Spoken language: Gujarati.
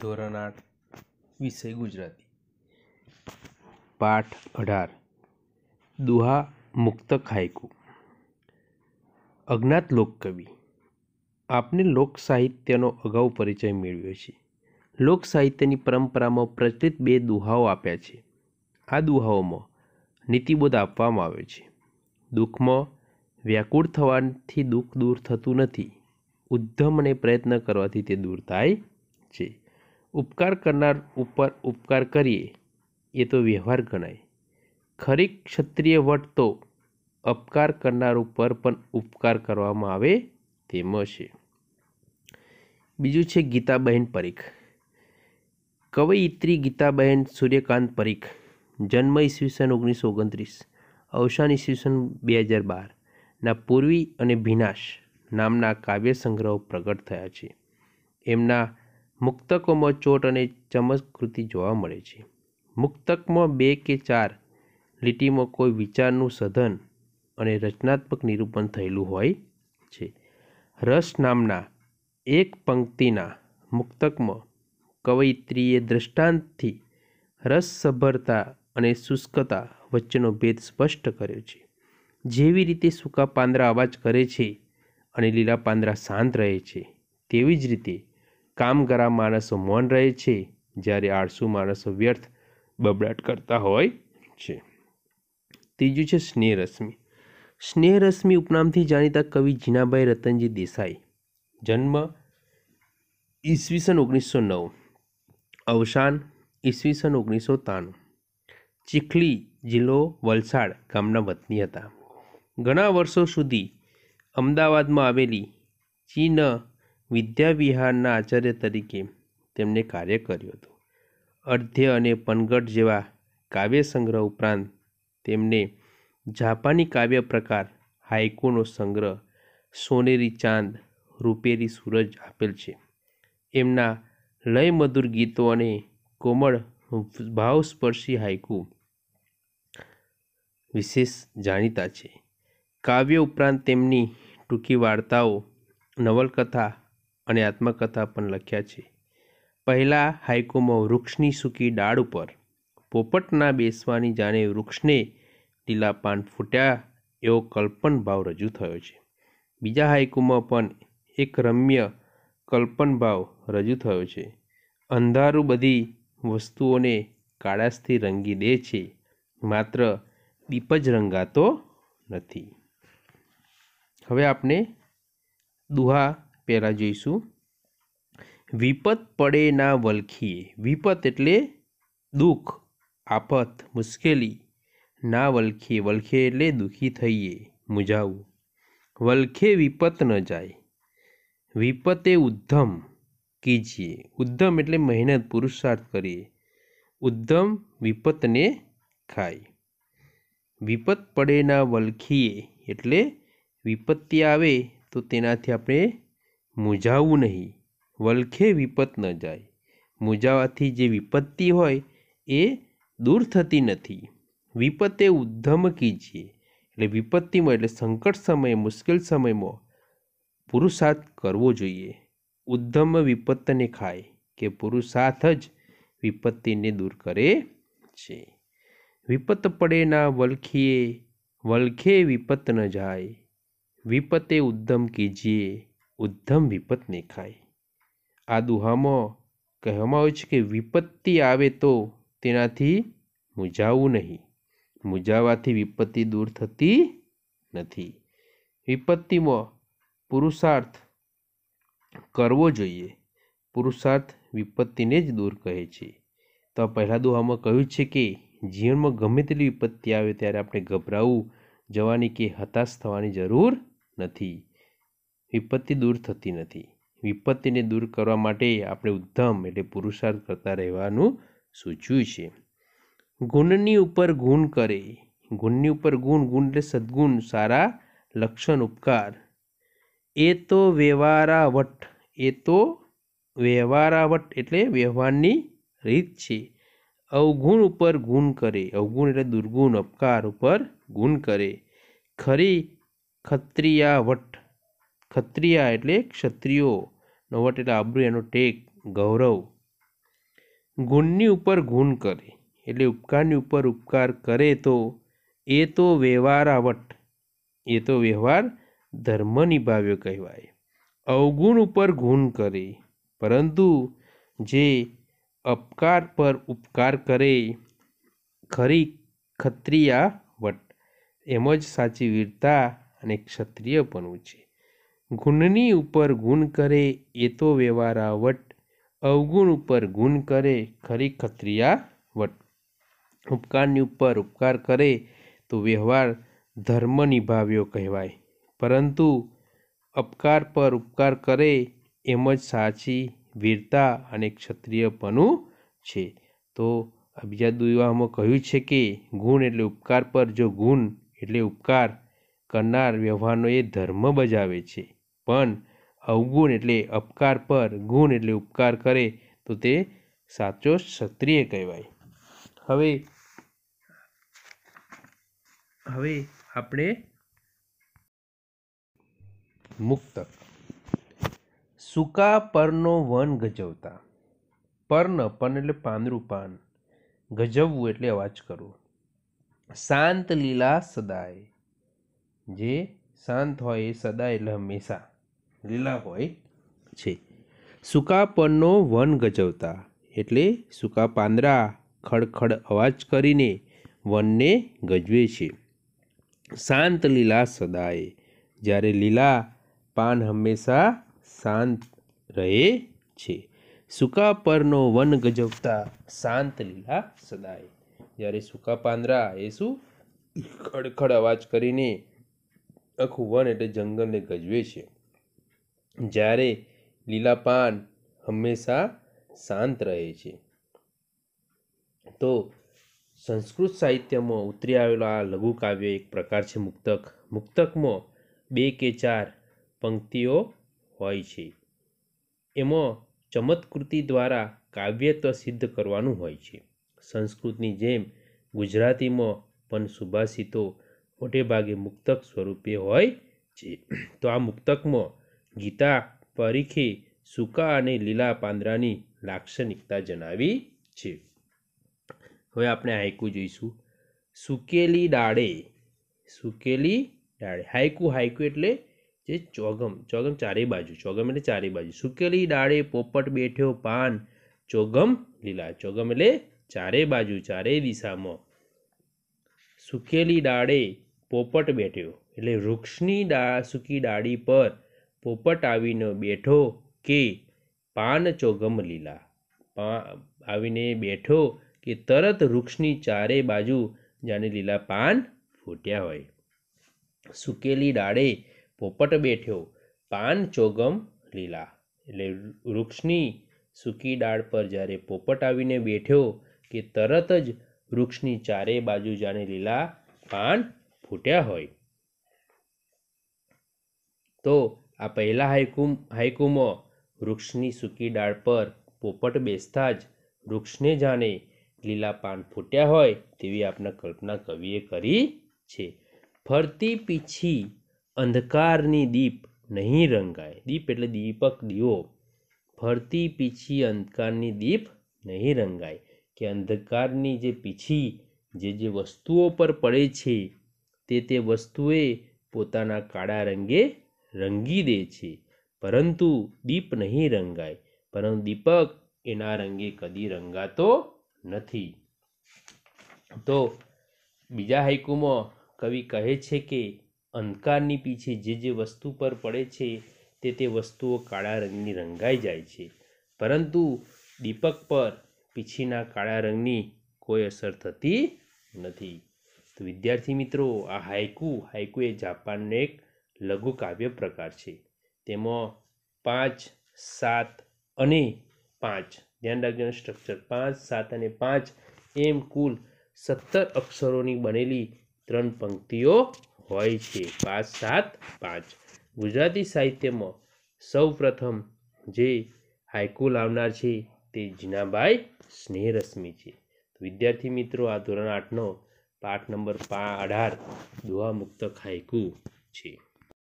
ધોરણ આઠ વિષય ગુજરાતી પાઠ અઢાર દુહા મુક્ત હાઈકુ અજ્ઞાત લોકકવિ આપને લોક સાહિત્યનો અગાઉ પરિચય મેળવ્યો છે લોક સાહિત્યની પરંપરામાં પ્રચલિત બે દુહાઓ આપ્યા છે આ દુહાઓમાં નીતિબોધ આપવામાં આવ્યો છે દુઃખમાં વ્યાકુળ થવાથી દુઃખ દૂર થતું નથી ઉદ્ધમ અને પ્રયત્ન કરવાથી તે દૂર થાય છે ઉપકાર કરનાર ઉપર ઉપકાર કરીએ એ તો વ્યવહાર ગણાય ખરી ક્ષત્રિય વટ તો અપકાર કરનાર ઉપર પણ ઉપકાર કરવામાં આવે તેમ છે બીજું છે ગીતાબહેન પરીખ કવયિત્રી ગીતાબહેન સૂર્યકાંત પરીખ જન્મ ઈસવીસન ઓગણીસો ઓગણત્રીસ અવસાન ઈસવીસન બે હજાર બારના પૂર્વી અને ભીનાશ નામના કાવ્ય સંગ્રહો પ્રગટ થયા છે એમના મુક્તકોમાં ચોટ અને ચમકૃતિ જોવા મળે છે મુક્તકમાં બે કે ચાર લીટીમાં કોઈ વિચારનું સધન અને રચનાત્મક નિરૂપણ થયેલું હોય છે રસ નામના એક પંક્તિના મુક્તકમાં કવયિત્રીએ દ્રષ્ટાંતથી રસસભરતા અને શુષ્કતા વચ્ચેનો ભેદ સ્પષ્ટ કર્યો છે જેવી રીતે સૂકા પાંદરા અવાજ કરે છે અને લીલા પાંદરા શાંત રહે છે તેવી જ રીતે કામ કરા માણસો મૌન રહે છે જ્યારે આળસુ માણસો વ્યર્થ બબડાટ કરતા હોય છે ત્રીજું છે સ્નેહરશ્મિ સ્નેહરશ્મિ ઉપનામથી જાણીતા કવિ જીનાભાઈ રતનજી દેસાઈ જન્મ ઈસવીસન ઓગણીસો નવ અવસાન ઈસવીસન ઓગણીસો ત્રાણું ચીખલી જિલ્લો વલસાડ ગામના વતની હતા ઘણા વર્ષો સુધી અમદાવાદમાં આવેલી ચીન વિદ્યાવિહારના આચાર્ય તરીકે તેમણે કાર્ય કર્યું હતું અર્ધ્ય અને પનઘટ જેવા કાવ્ય સંગ્રહ ઉપરાંત તેમને જાપાની કાવ્ય પ્રકાર હાઇકોનો સંગ્રહ સોનેરી ચાંદ રૂપેરી સૂરજ આપેલ છે એમના લય મધુર ગીતો અને કોમળ ભાવસ્પર્શી હાઇકુ વિશેષ જાણીતા છે કાવ્ય ઉપરાંત તેમની ટૂંકી વાર્તાઓ નવલકથા અને આત્મકથા પણ લખ્યા છે પહેલાં હાઇકોમાં વૃક્ષની સૂકી ડાળ ઉપર પોપટના બેસવાની જાણે વૃક્ષને લીલાપાન ફૂટ્યા એવો કલ્પન ભાવ રજૂ થયો છે બીજા હાઇકુમાં પણ એક રમ્ય કલ્પન ભાવ રજૂ થયો છે અંધારું બધી વસ્તુઓને કાળાશથી રંગી દે છે માત્ર દીપ જ રંગાતો નથી હવે આપણે દુહા પહેલાં જોઈશું વિપત પડે ના વલખીએ વિપત એટલે દુઃખ આફત મુશ્કેલી ના વલખીએ વલખે એટલે દુઃખી થઈએ મૂંઝાવું વલખે વિપત ન જાય વિપતે ઉદ્ધમ કીજીએ ઉદ્ધમ એટલે મહેનત પુરુષાર્થ કરીએ ઉદ્ધમ વિપતને ખાય વિપત પડે ના વલખીએ એટલે વિપત્તિ આવે તો તેનાથી આપણે મૂંઝાવું નહીં વલખે વિપત ન જાય મૂંઝાવાથી જે વિપત્તિ હોય એ દૂર થતી નથી વિપત એ ઉદ્ધમ કીજીએ એટલે વિપત્તિમાં એટલે સંકટ સમયે મુશ્કેલ સમયમાં પુરુષાર્થ કરવો જોઈએ ઉદ્ધમ વિપત્તને ખાય કે પુરુષાર્થ જ વિપત્તિને દૂર કરે છે વિપત પડેના વલખીએ વલખે વિપત ન જાય વિપતે ઉદ્ધમ કીજીએ ઉદ્ધમ વિપત્તને નેખાય આ દુહામાં કહેવામાં આવે છે કે વિપત્તિ આવે તો તેનાથી મૂંઝાવું નહીં મૂંઝાવાથી વિપત્તિ દૂર થતી નથી વિપત્તિમાં પુરુષાર્થ કરવો જોઈએ પુરુષાર્થ વિપત્તિને જ દૂર કહે છે તો પહેલાં દુહામાં કહ્યું છે કે જીવનમાં ગમે તેટલી વિપત્તિ આવે ત્યારે આપણે ગભરાવું જવાની કે હતાશ થવાની જરૂર નથી વિપત્તિ દૂર થતી નથી વિપત્તિને દૂર કરવા માટે આપણે ઉદ્ધમ એટલે પુરુષાર્થ કરતા રહેવાનું સૂચવ્યું છે ગુણની ઉપર ગુણ કરે ગુણની ઉપર ગુણ ગુણ એટલે સદ્ગુણ સારા લક્ષણ ઉપકાર એ તો વ્યવહારાવટ એ તો વ્યવહારાવટ એટલે વ્યવહારની રીત છે અવગુણ ઉપર ગુણ કરે અવગુણ એટલે દુર્ગુણ અપકાર ઉપર ગુણ કરે ખરી ખત્રિયાવટ ખત્રિયા એટલે ક્ષત્રિયો નવટ એટલે આબરૂ એનો ટેક ગૌરવ ગુણની ઉપર ગુણ કરે એટલે ઉપકારની ઉપર ઉપકાર કરે તો એ તો વ્યવહાર વ્યવહારાવટ એ તો વ્યવહાર ધર્મ નિભાવ્યો કહેવાય અવગુણ ઉપર ગુણ કરે પરંતુ જે અપકાર પર ઉપકાર કરે ખરી ખત્રિયા વટ એમ જ સાચી વીરતા અને ક્ષત્રિયપણું છે ગુણની ઉપર ગુણ કરે એ તો વ્યવહારાવટ અવગુણ ઉપર ગુણ કરે ખરી ખત્રિયા વટ ઉપકારની ઉપર ઉપકાર કરે તો વ્યવહાર ધર્મ નિભાવ્યો કહેવાય પરંતુ અપકાર પર ઉપકાર કરે એમ જ સાચી વીરતા અને ક્ષત્રિયપણું છે તો બીજા દુર્વાહમાં કહ્યું છે કે ગુણ એટલે ઉપકાર પર જો ગુણ એટલે ઉપકાર કરનાર વ્યવહારનો એ ધર્મ બજાવે છે પણ અવગુણ એટલે અપકાર પર ગુણ એટલે ઉપકાર કરે તો તે સાચો ક્ષત્રિય કહેવાય હવે હવે આપણે મુક્ત સૂકા પરનો વન ગજવતા પર્ણ પર્ણ એટલે પાંદરું પાન ગજવવું એટલે અવાજ કરવો શાંત લીલા સદાય જે શાંત હોય એ સદાય એટલે હંમેશા લીલા હોય છે સૂકા પનનો વન ગજવતા એટલે સૂકા પાંદરા ખડખડ અવાજ કરીને વનને ગજવે છે શાંત લીલા સદાય જ્યારે લીલા પાન હંમેશા શાંત રહે છે સૂકા પરનો વન ગજવતા શાંત લીલા સદાય જ્યારે સૂકા પાંદરા એ શું ખડખડ અવાજ કરીને આખું વન એટલે જંગલને ગજવે છે જ્યારે લીલા પાન હંમેશા શાંત રહે છે તો સંસ્કૃત સાહિત્યમાં ઉતરી આવેલો આ લઘુકાવ્ય એક પ્રકાર છે મુક્તક મુક્તકમાં બે કે ચાર પંક્તિઓ હોય છે એમાં ચમત્કૃતિ દ્વારા કાવ્યત્વ સિદ્ધ કરવાનું હોય છે સંસ્કૃતની જેમ ગુજરાતીમાં પણ સુભાષિતો મોટેભાગે મુક્તક સ્વરૂપે હોય છે તો આ મુક્તકમાં ગીતા પરીખે સૂકા અને લીલા પાંદરાની લાક્ષણિકતા જણાવી છે હવે આપણે હાઈકુ જોઈશું સુકેલી ડાળે સુકેલી ડાળે હાઈકુ હાઈકુ એટલે જે ચોગમ ચોગમ ચારે બાજુ ચોગમ એટલે ચારે બાજુ સુકેલી ડાળે પોપટ બેઠ્યો પાન ચોગમ લીલા ચોગમ એટલે ચારે બાજુ ચારે દિશામાં સુકેલી ડાળે પોપટ બેઠ્યો એટલે વૃક્ષની ડા સૂકી ડાળી પર પોપટ આવીને બેઠો કે પાન ચોગમ લીલા પા આવીને બેઠો કે તરત વૃક્ષની ચારે બાજુ જાણે લીલા પાન ફૂટ્યા હોય સૂકેલી ડાળે પોપટ બેઠ્યો પાન ચોગમ લીલા એટલે વૃક્ષની સૂકી ડાળ પર જ્યારે પોપટ આવીને બેઠ્યો કે તરત જ વૃક્ષની ચારે બાજુ જાણે લીલા પાન ફૂટ્યા હોય તો આ પહેલાં હાઇકુમ હાઇકુમાં વૃક્ષની સૂકી ડાળ પર પોપટ બેસતા જ વૃક્ષને જાણે લીલા પાન ફૂટ્યા હોય તેવી આપણા કલ્પના કવિએ કરી છે ફરતી પીછી અંધકારની દીપ નહીં રંગાય દીપ એટલે દીપક દીવો ફરતી પીછી અંધકારની દીપ નહીં રંગાય કે અંધકારની જે પીછી જે જે વસ્તુઓ પર પડે છે તે તે વસ્તુએ પોતાના કાળા રંગે રંગી દે છે પરંતુ દીપ નહીં રંગાય પરંતુ દીપક એના રંગે કદી રંગાતો નથી તો બીજા હાઈકુમાં કવિ કહે છે કે અંધકારની પીછે જે જે વસ્તુ પર પડે છે તે તે વસ્તુઓ કાળા રંગની રંગાઈ જાય છે પરંતુ દીપક પર પીછીના કાળા રંગની કોઈ અસર થતી નથી તો વિદ્યાર્થી મિત્રો આ હાઇકુ હાઇકુ એ જાપાનનો એક લઘુ કાવ્ય પ્રકાર છે તેમાં પાંચ સાત અને પાંચ ધ્યાન રાખજો સ્ટ્રક્ચર પાંચ સાત અને પાંચ એમ કુલ સત્તર અક્ષરોની બનેલી ત્રણ પંક્તિઓ હોય છે પાંચ સાત પાંચ ગુજરાતી સાહિત્યમાં સૌપ્રથમ જે હાઈકુ લાવનાર છે તે જીનાભાઈ સ્નેહરશ્મિ છે વિદ્યાર્થી મિત્રો આ ધોરણ આઠનો પાઠ નંબર પા અઢાર દુહા મુક્ત હાઇકુ છે